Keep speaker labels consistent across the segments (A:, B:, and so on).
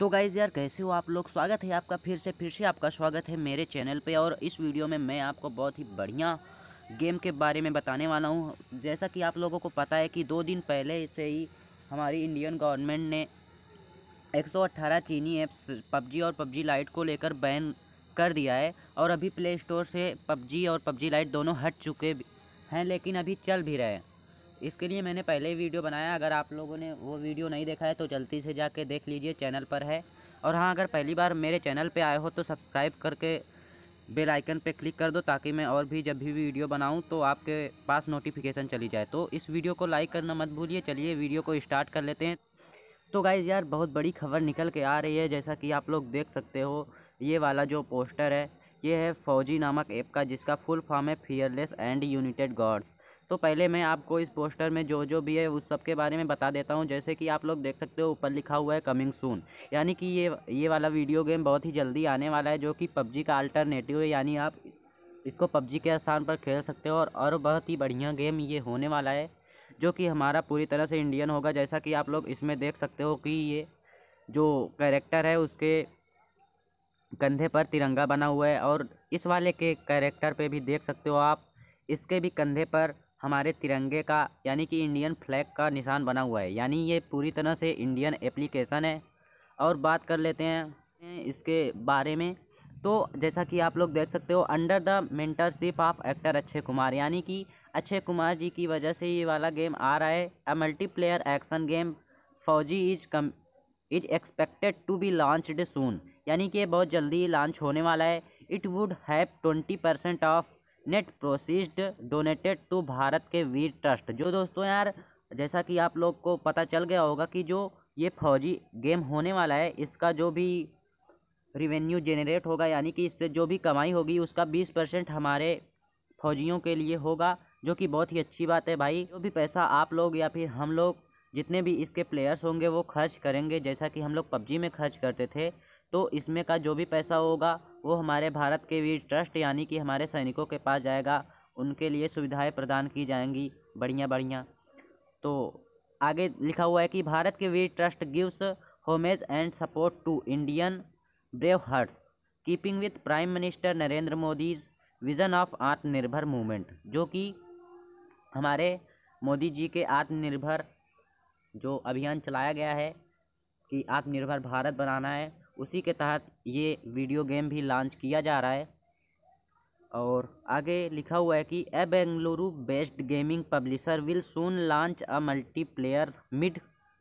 A: तो गाइज़ यार कैसे हो आप लोग स्वागत है आपका फिर से फिर से आपका स्वागत है मेरे चैनल पे और इस वीडियो में मैं आपको बहुत ही बढ़िया गेम के बारे में बताने वाला हूँ जैसा कि आप लोगों को पता है कि दो दिन पहले से ही हमारी इंडियन गवर्नमेंट ने 118 चीनी ऐप्स पबजी और पबजी लाइट को लेकर बैन कर दिया है और अभी प्ले स्टोर से पबजी और पबजी लाइट दोनों हट चुके हैं लेकिन अभी चल भी रहे हैं इसके लिए मैंने पहले ही वीडियो बनाया अगर आप लोगों ने वो वीडियो नहीं देखा है तो जल्दी से जाके देख लीजिए चैनल पर है और हाँ अगर पहली बार मेरे चैनल पे आए हो तो सब्सक्राइब करके बेल आइकन पे क्लिक कर दो ताकि मैं और भी जब भी वीडियो बनाऊँ तो आपके पास नोटिफिकेशन चली जाए तो इस वीडियो को लाइक करना मत भूलिए चलिए वीडियो को स्टार्ट कर लेते हैं तो गाइज़ यार बहुत बड़ी खबर निकल के आ रही है जैसा कि आप लोग देख सकते हो ये वाला जो पोस्टर है ये है फौजी नामक ऐप का जिसका फुल फॉर्म है फियरलेस एंड यूनिटेड गॉड्स तो पहले मैं आपको इस पोस्टर में जो जो भी है उस सब के बारे में बता देता हूँ जैसे कि आप लोग देख सकते हो ऊपर लिखा हुआ है कमिंग सून यानी कि ये ये वाला वीडियो गेम बहुत ही जल्दी आने वाला है जो कि पबजी का अल्टरनेटिव है यानी आप इसको पबजी के स्थान पर खेल सकते हो और, और बहुत ही बढ़िया गेम ये होने वाला है जो कि हमारा पूरी तरह से इंडियन होगा जैसा कि आप लोग इसमें देख सकते हो कि ये जो कैरेक्टर है उसके कंधे पर तिरंगा बना हुआ है और इस वाले के कैरेक्टर पे भी देख सकते हो आप इसके भी कंधे पर हमारे तिरंगे का यानी कि इंडियन फ्लैग का निशान बना हुआ है यानी ये पूरी तरह से इंडियन एप्लीकेशन है और बात कर लेते हैं इसके बारे में तो जैसा कि आप लोग देख सकते हो under the mentorship of actor Akshay Kumar यानी कि अक्षय कुमार जी की वजह से ये वाला गेम आ रहा है a multiplayer action game Fauji is come is expected to be launched soon यानी कि बहुत जल्दी लॉन्च होने वाला है it would have twenty percent of net proceed donated to Bharat के वीर ट्रस्ट जो दोस्तों यार जैसा कि आप लोग को पता चल गया होगा कि जो ये फौजी गेम होने वाला है इसका जो भी रिवेन्यू जेनरेट होगा यानी कि इससे जो भी कमाई होगी उसका बीस परसेंट हमारे फौजियों के लिए होगा जो कि बहुत ही अच्छी बात है भाई जो भी पैसा आप लोग या फिर हम लोग जितने भी इसके प्लेयर्स होंगे वो खर्च करेंगे जैसा कि हम लोग पबजी में खर्च करते थे तो इसमें का जो भी पैसा होगा वो हमारे भारत के वीर ट्रस्ट यानी कि हमारे सैनिकों के पास जाएगा उनके लिए सुविधाएं प्रदान की जाएंगी बढ़िया बढ़िया तो आगे लिखा हुआ है कि भारत के Veer trust gives homage and support to Indian brave hearts keeping with prime minister Narendra Modi's vision of Atmanirbhar movement जो कि हमारे मोदी जी के आत्मनिर्भर जो अभियान चलाया गया है कि आत्मनिर्भर भारत बनाना है उसी के तहत ये वीडियो गेम भी लॉन्च किया जा रहा है और आगे लिखा हुआ है कि a Bengaluru based gaming publisher will soon launch a multiplayer mid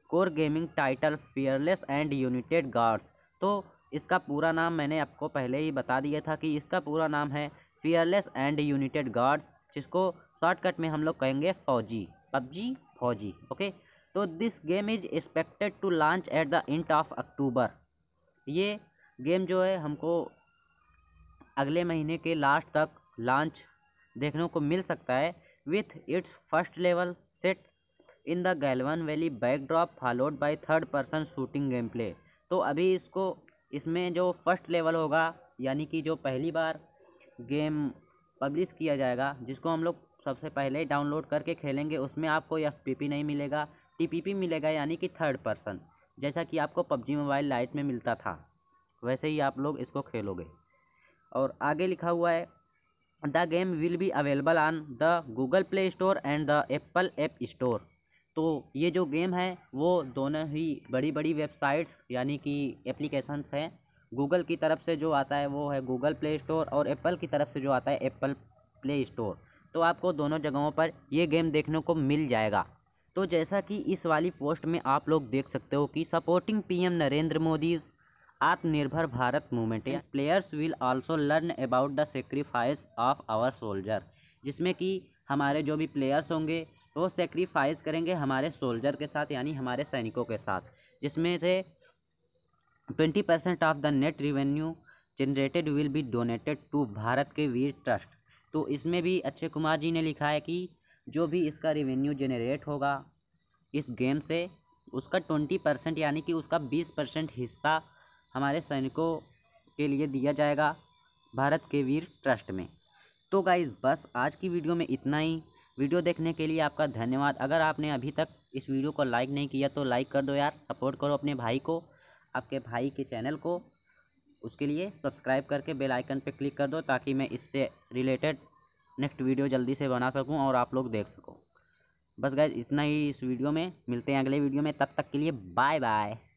A: core gaming title fearless and united guards तो इसका पूरा नाम मैंने आपको पहले ही बता दिया था कि इसका पूरा नाम है फियरलेस एंड यूनिटेड गार्ड्स जिसको शॉर्टकट में हम लोग कहेंगे फौजी पबजी फौजी ओके तो this game is expected to launch at the end of October ये गेम जो है हमको अगले महीने के लास्ट तक लॉन्च देखने को मिल सकता है with its first level set in the Galwan valley backdrop followed by third person shooting game play तो अभी इसको इसमें जो फर्स्ट लेवल होगा यानी कि जो पहली बार गेम पब्लिश किया जाएगा जिसको हम लोग सबसे पहले डाउनलोड करके खेलेंगे उसमें आपको एफ नहीं मिलेगा टी मिलेगा यानी कि थर्ड पर्सन जैसा कि आपको पबजी मोबाइल लाइट में मिलता था वैसे ही आप लोग इसको खेलोगे और आगे लिखा हुआ है the game will be available on the Google play store and the Apple app store तो ये जो गेम है वो दोनों ही बड़ी बड़ी वेबसाइट्स यानी कि एप्लीकेशंस हैं गूगल की तरफ से जो आता है वो है गूगल प्ले स्टोर और एप्पल की तरफ से जो आता है एप्पल प्ले स्टोर तो आपको दोनों जगहों पर ये गेम देखने को मिल जाएगा तो जैसा कि इस वाली पोस्ट में आप लोग देख सकते हो कि supporting PM Narendra Modi Atmanirbhar Bharat movement players will also learn about the sacrifice of our soldier जिसमें कि हमारे जो भी प्लेयर्स होंगे वो सेक्रीफाइस करेंगे हमारे सोल्जर के साथ यानी हमारे सैनिकों के साथ जिसमें से twenty percent of the net revenue generated will be donated to Bharat के वीर ट्रस्ट तो इसमें भी अक्षय कुमार जी ने लिखा है कि जो भी इसका रेवेन्यू जेनरेट होगा इस गेम से उसका ट्वेंटी परसेंट यानी कि उसका बीस परसेंट हिस्सा हमारे सैनिकों के लिए दिया जाएगा भारत के वीर ट्रस्ट में तो गाइज़ बस आज की वीडियो में इतना ही वीडियो देखने के लिए आपका धन्यवाद अगर आपने अभी तक इस वीडियो को लाइक नहीं किया तो लाइक कर दो यार सपोर्ट करो अपने भाई को आपके भाई के चैनल को उसके लिए सब्सक्राइब करके बेल आइकन पर क्लिक कर दो ताकि मैं इससे रिलेटेड नेक्स्ट वीडियो जल्दी से बना सकूँ और आप लोग देख सको बस गए इतना ही इस वीडियो में मिलते हैं अगले वीडियो में तब तक के लिए बाय बाय